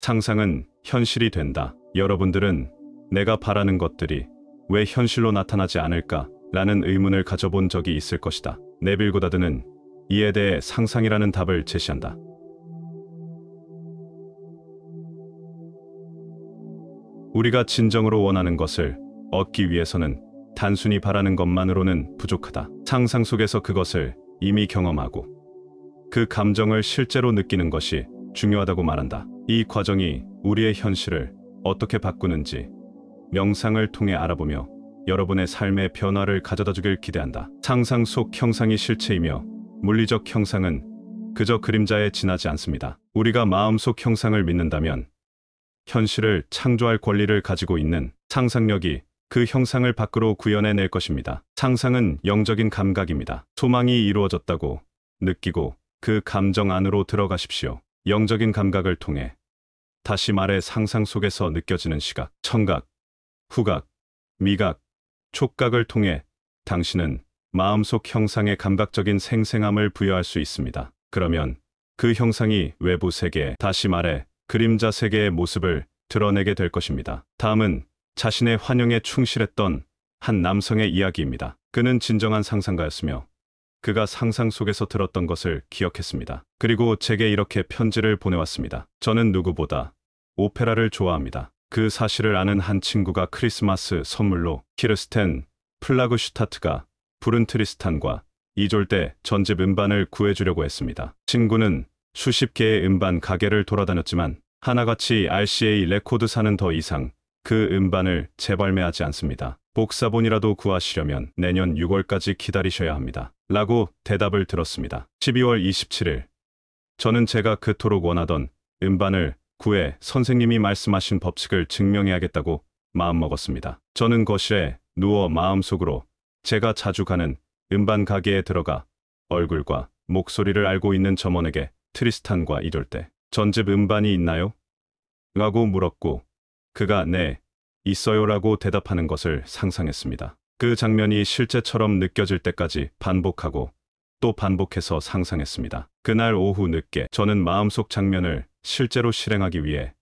상상은 현실이 된다. 여러분들은 내가 바라는 것들이 왜 현실로 나타나지 않을까? 라는 의문을 가져본 적이 있을 것이다. 네빌 고다드는 이에 대해 상상이라는 답을 제시한다. 우리가 진정으로 원하는 것을 얻기 위해서는 단순히 바라는 것만으로는 부족하다. 상상 속에서 그것을 이미 경험하고 그 감정을 실제로 느끼는 것이 중요하다고 말한다. 이 과정이 우리의 현실을 어떻게 바꾸는지 명상을 통해 알아보며 여러분의 삶의 변화를 가져다 주길 기대한다. 상상 속 형상이 실체이며 물리적 형상은 그저 그림자에 지나지 않습니다. 우리가 마음속 형상을 믿는다면 현실을 창조할 권리를 가지고 있는 상상력이 그 형상을 밖으로 구현해낼 것입니다. 상상은 영적인 감각입니다. 소망이 이루어졌다고 느끼고 그 감정 안으로 들어가십시오. 영적인 감각을 통해 다시 말해 상상 속에서 느껴지는 시각, 청각, 후각, 미각, 촉각을 통해 당신은 마음속 형상의 감각적인 생생함을 부여할 수 있습니다. 그러면 그 형상이 외부 세계, 다시 말해 그림자 세계의 모습을 드러내게 될 것입니다. 다음은 자신의 환영에 충실했던 한 남성의 이야기입니다. 그는 진정한 상상가였으며 그가 상상 속에서 들었던 것을 기억했습니다. 그리고 제게 이렇게 편지를 보내왔습니다. 저는 누구보다 오페라를 좋아합니다. 그 사실을 아는 한 친구가 크리스마스 선물로 키르스텐 플라그슈타트가 부른 트리스탄과 이졸 때 전집 음반을 구해주려고 했습니다. 친구는 수십 개의 음반 가게를 돌아다녔지만 하나같이 RCA 레코드사는 더 이상 그 음반을 재발매하지 않습니다. 복사본이라도 구하시려면 내년 6월까지 기다리셔야 합니다. 라고 대답을 들었습니다. 12월 27일 저는 제가 그토록 원하던 음반을 구해 선생님이 말씀하신 법칙을 증명해야겠다고 마음먹었습니다. 저는 거실에 누워 마음속으로 제가 자주 가는 음반 가게에 들어가 얼굴과 목소리를 알고 있는 점원에게 트리스탄과 이럴 때 전집 음반이 있나요? 라고 물었고 그가 네, 있어요라고 대답하는 것을 상상했습니다. 그 장면이 실제처럼 느껴질 때까지 반복하고 또 반복해서 상상했습니다. 그날 오후 늦게 저는 마음속 장면을 실제로 실행하기 위해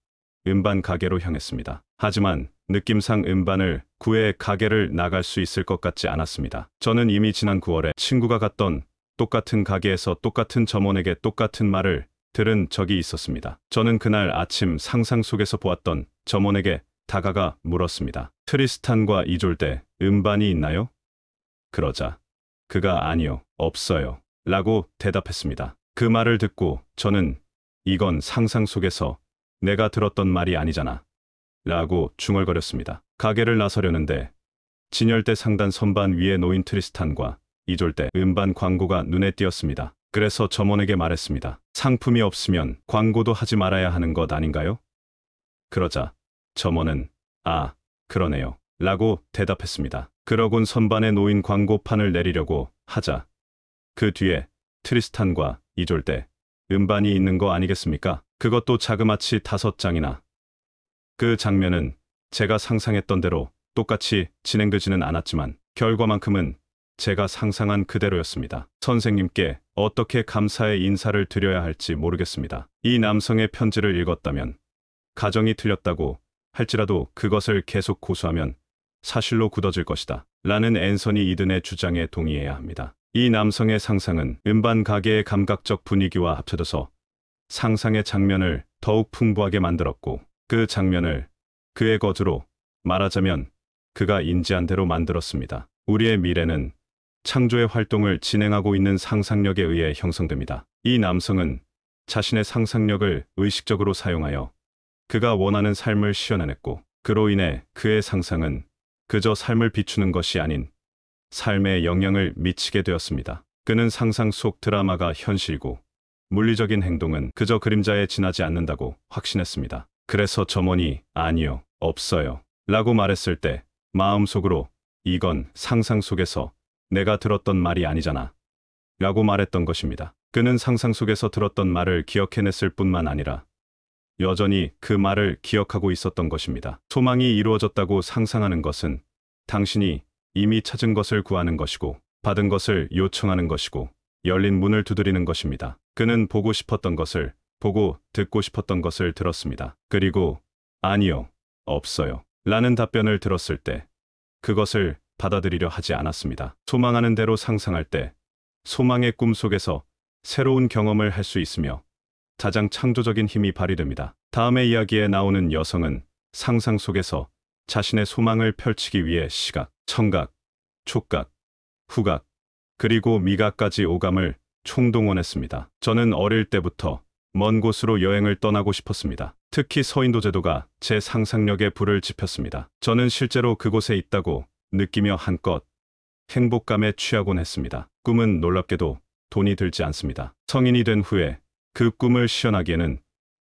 음반 가게로 향했습니다. 하지만 느낌상 음반을 구해 가게를 나갈 수 있을 것 같지 않았습니다. 저는 이미 지난 9월에 친구가 갔던 똑같은 가게에서 똑같은 점원에게 똑같은 말을 들은 적이 있었습니다. 저는 그날 아침 상상 속에서 보았던 점원에게 다가가 물었습니다. 트리스탄과 이졸때 음반이 있나요? 그러자 그가 아니요, 없어요. 라고 대답했습니다. 그 말을 듣고 저는 이건 상상 속에서 내가 들었던 말이 아니잖아. 라고 중얼거렸습니다. 가게를 나서려는데 진열대 상단 선반 위에 놓인 트리스탄과 이졸대 음반 광고가 눈에 띄었습니다. 그래서 점원에게 말했습니다. 상품이 없으면 광고도 하지 말아야 하는 것 아닌가요? 그러자 점원은 아, 그러네요. 라고 대답했습니다. 그러곤 선반에 놓인 광고판을 내리려고 하자. 그 뒤에 트리스탄과 이졸대, 음반이 있는 거 아니겠습니까? 그것도 자그마치 다섯 장이나. 그 장면은 제가 상상했던 대로 똑같이 진행되지는 않았지만 결과만큼은 제가 상상한 그대로였습니다. 선생님께 어떻게 감사의 인사를 드려야 할지 모르겠습니다. 이 남성의 편지를 읽었다면 가정이 틀렸다고 할지라도 그것을 계속 고수하면 사실로 굳어질 것이다. 라는 앤서니 이든의 주장에 동의해야 합니다. 이 남성의 상상은 음반 가게의 감각적 분위기와 합쳐져서 상상의 장면을 더욱 풍부하게 만들었고 그 장면을 그의 거주로 말하자면 그가 인지한 대로 만들었습니다. 우리의 미래는 창조의 활동을 진행하고 있는 상상력에 의해 형성됩니다. 이 남성은 자신의 상상력을 의식적으로 사용하여 그가 원하는 삶을 시연해냈고 그로 인해 그의 상상은 그저 삶을 비추는 것이 아닌 삶에 영향을 미치게 되었습니다. 그는 상상 속 드라마가 현실이고 물리적인 행동은 그저 그림자에 지나지 않는다고 확신했습니다. 그래서 점원이 아니요, 없어요 라고 말했을 때 마음속으로 이건 상상 속에서 내가 들었던 말이 아니잖아 라고 말했던 것입니다. 그는 상상 속에서 들었던 말을 기억해냈을 뿐만 아니라 여전히 그 말을 기억하고 있었던 것입니다. 소망이 이루어졌다고 상상하는 것은 당신이 이미 찾은 것을 구하는 것이고 받은 것을 요청하는 것이고 열린 문을 두드리는 것입니다. 그는 보고 싶었던 것을 보고 듣고 싶었던 것을 들었습니다. 그리고 아니요, 없어요. 라는 답변을 들었을 때 그것을 받아들이려 하지 않았습니다. 소망하는 대로 상상할 때 소망의 꿈속에서 새로운 경험을 할 수 있으며 가장 창조적인 힘이 발휘됩니다. 다음의 이야기에 나오는 여성은 상상 속에서 자신의 소망을 펼치기 위해 시각, 청각, 촉각, 후각, 그리고 미각까지 오감을 총동원했습니다. 저는 어릴 때부터 먼 곳으로 여행을 떠나고 싶었습니다. 특히 서인도 제도가 제 상상력에 불을 지폈습니다. 저는 실제로 그곳에 있다고 느끼며 한껏 행복감에 취하곤 했습니다. 꿈은 놀랍게도 돈이 들지 않습니다. 성인이 된 후에 그 꿈을 시현하기에는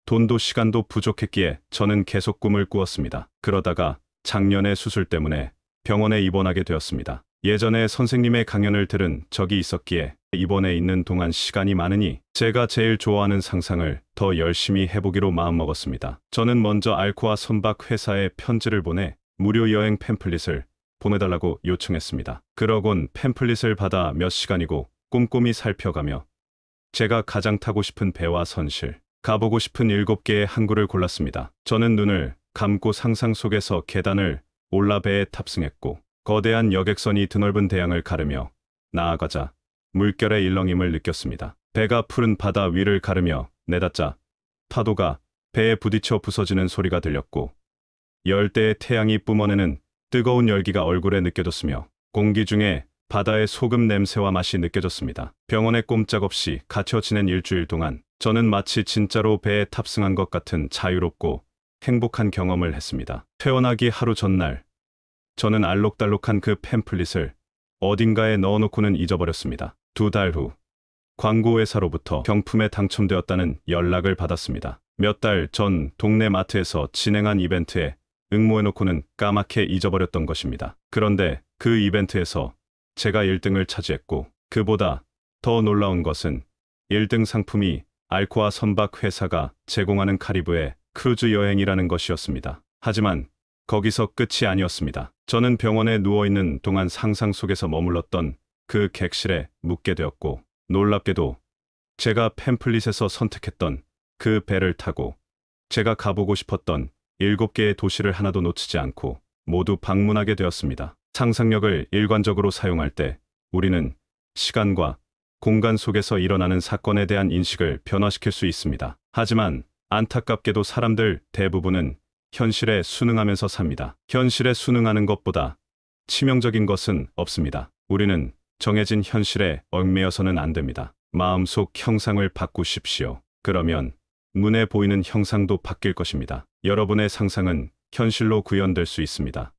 돈도 시간도 부족했기에 저는 계속 꿈을 꾸었습니다. 그러다가 작년에 수술 때문에 병원에 입원하게 되었습니다. 예전에 선생님의 강연을 들은 적이 있었기에 입원에 있는 동안 시간이 많으니 제가 제일 좋아하는 상상을 더 열심히 해보기로 마음먹었습니다. 저는 먼저 알코아 선박 회사에 편지를 보내 무료 여행 팸플릿을 보내달라고 요청했습니다. 그러곤 팸플릿을 받아 몇 시간이고 꼼꼼히 살펴가며 제가 가장 타고 싶은 배와 선실, 가보고 싶은 7개의 항구를 골랐습니다. 저는 눈을 감고 상상 속에서 계단을 올라 배에 탑승했고 거대한 여객선이 드넓은 대양을 가르며 나아가자 물결의 일렁임을 느꼈습니다. 배가 푸른 바다 위를 가르며 내닫자 파도가 배에 부딪혀 부서지는 소리가 들렸고 열대의 태양이 뿜어내는 뜨거운 열기가 얼굴에 느껴졌으며 공기 중에 바다의 소금 냄새와 맛이 느껴졌습니다. 병원에 꼼짝없이 갇혀 지낸 일주일 동안 저는 마치 진짜로 배에 탑승한 것 같은 자유롭고 행복한 경험을 했습니다. 퇴원하기 하루 전날 저는 알록달록한 그 팸플릿을 어딘가에 넣어놓고는 잊어버렸습니다. 두 달 후 광고회사로부터 경품에 당첨되었다는 연락을 받았습니다. 몇 달 전 동네 마트에서 진행한 이벤트에 응모해놓고는 까맣게 잊어버렸던 것입니다. 그런데 그 이벤트에서 제가 1등을 차지했고 그보다 더 놀라운 것은 1등 상품이 알코아 선박 회사가 제공하는 카리브의 크루즈 여행이라는 것이었습니다. 하지만 거기서 끝이 아니었습니다. 저는 병원에 누워있는 동안 상상 속에서 머물렀던 그 객실에 묵게 되었고 놀랍게도 제가 팸플릿에서 선택했던 그 배를 타고 제가 가보고 싶었던 7개의 도시를 하나도 놓치지 않고 모두 방문하게 되었습니다. 상상력을 일관적으로 사용할 때 우리는 시간과 공간 속에서 일어나는 사건에 대한 인식을 변화시킬 수 있습니다. 하지만 안타깝게도 사람들 대부분은 현실에 순응하면서 삽니다. 현실에 순응하는 것보다 치명적인 것은 없습니다. 우리는 정해진 현실에 얽매여서는 안 됩니다. 마음속 형상을 바꾸십시오. 그러면 눈에 보이는 형상도 바뀔 것입니다. 여러분의 상상은 현실로 구현될 수 있습니다.